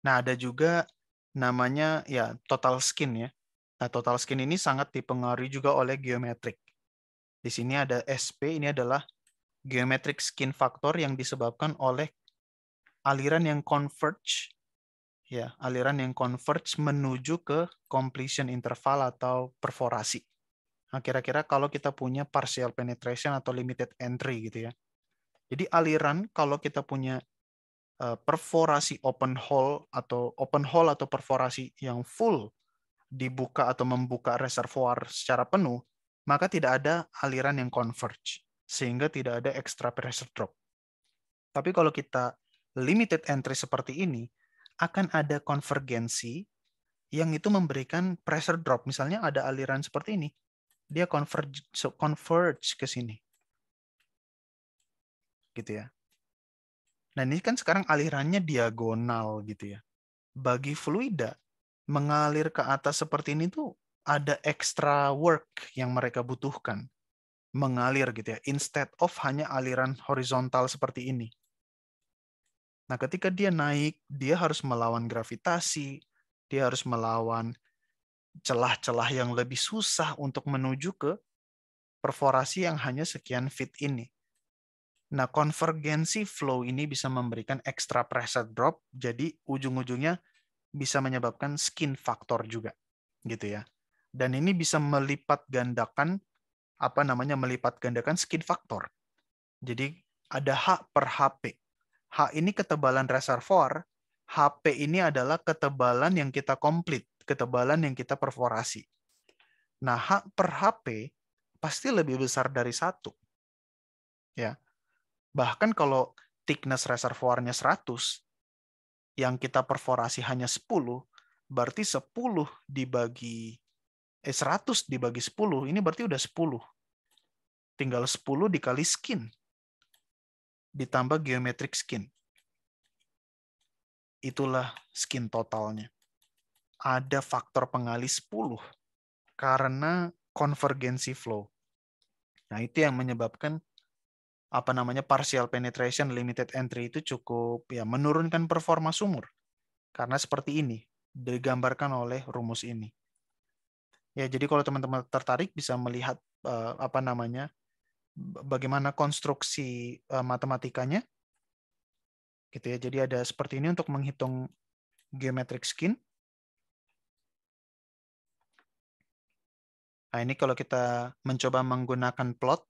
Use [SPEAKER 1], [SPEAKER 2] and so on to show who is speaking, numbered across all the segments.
[SPEAKER 1] Nah, ada juga namanya ya total skin ya. Nah, total skin ini sangat dipengaruhi juga oleh geometrik. Di sini ada SP, ini adalah geometric skin factor yang disebabkan oleh aliran yang converge ya, aliran yang converge menuju ke completion interval atau perforasi. Nah, kira-kira kalau kita punya partial penetration atau limited entry gitu ya. Jadi aliran kalau kita punya Eh, perforasi open hole atau open hole atau perforasi yang full dibuka atau membuka reservoir secara penuh, maka tidak ada aliran yang converge, sehingga tidak ada extra pressure drop. Tapi kalau kita limited entry seperti ini, akan ada konvergensi yang itu memberikan pressure drop. Misalnya ada aliran seperti ini, dia converge, so converge ke sini. Gitu ya. Nah ini kan sekarang alirannya diagonal gitu ya. Bagi fluida, mengalir ke atas seperti ini tuh ada extra work yang mereka butuhkan. Mengalir gitu ya, instead of hanya aliran horizontal seperti ini. Nah ketika dia naik, dia harus melawan gravitasi, dia harus melawan celah-celah yang lebih susah untuk menuju ke perforasi yang hanya sekian feet ini. Nah, konvergensi flow ini bisa memberikan extra pressure drop, jadi ujung-ujungnya bisa menyebabkan skin factor juga, gitu ya. Dan ini bisa melipat gandakan apa namanya melipat gandakan skin factor. Jadi ada H per HP. H ini ketebalan reservoir, HP ini adalah ketebalan yang kita komplit, ketebalan yang kita perforasi. Nah, H per HP pasti lebih besar dari satu. Ya, Bahkan kalau thickness reservoirnya 100, yang kita perforasi hanya 10, berarti 10 dibagi eh 100 dibagi 10, ini berarti udah 10. Tinggal 10 dikali skin. Ditambah geometric skin. Itulah skin totalnya. Ada faktor pengalis 10 karena konvergensi flow. Nah, itu yang menyebabkan apa namanya partial penetration limited entry itu cukup ya menurunkan performa sumur karena seperti ini digambarkan oleh rumus ini. Ya, jadi kalau teman-teman tertarik bisa melihat uh, apa namanya bagaimana konstruksi uh, matematikanya. Gitu ya. Jadi ada seperti ini untuk menghitung geometric skin. Nah, ini kalau kita mencoba menggunakan plot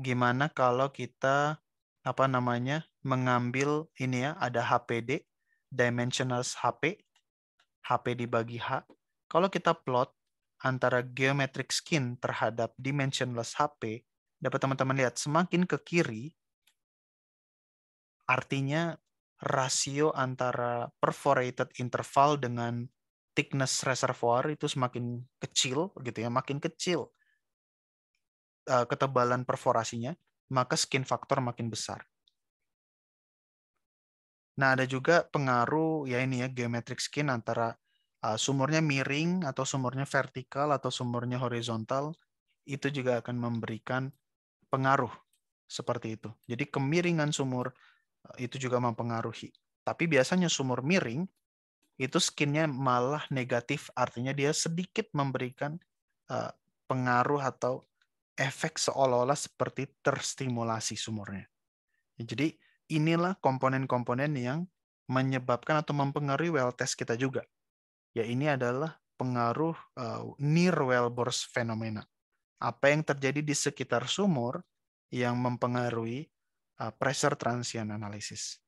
[SPEAKER 1] gimana kalau kita apa namanya mengambil ini ya ada HPD dimensionals HP HP dibagi H kalau kita plot antara geometric skin terhadap dimensionless HP dapat teman-teman lihat semakin ke kiri artinya rasio antara perforated interval dengan thickness reservoir itu semakin kecil gitu ya makin kecil Eh, ketebalan perforasinya, maka skin faktor makin besar. Nah, ada juga pengaruh ya ini ya geometric skin antara uh, sumurnya miring atau sumurnya vertikal atau sumurnya horizontal itu juga akan memberikan pengaruh seperti itu. Jadi kemiringan sumur eh, itu juga mempengaruhi. Tapi biasanya sumur miring itu skinnya malah negatif, artinya dia sedikit memberikan pengaruh atau efek seolah-olah seperti terstimulasi sumurnya. Ya, jadi inilah komponen-komponen yang menyebabkan atau mempengaruhi well test kita juga. Ya ini adalah pengaruh eh, near well bores fenomena. Apa yang terjadi di sekitar sumur yang mempengaruhi eh, pressure transient analysis.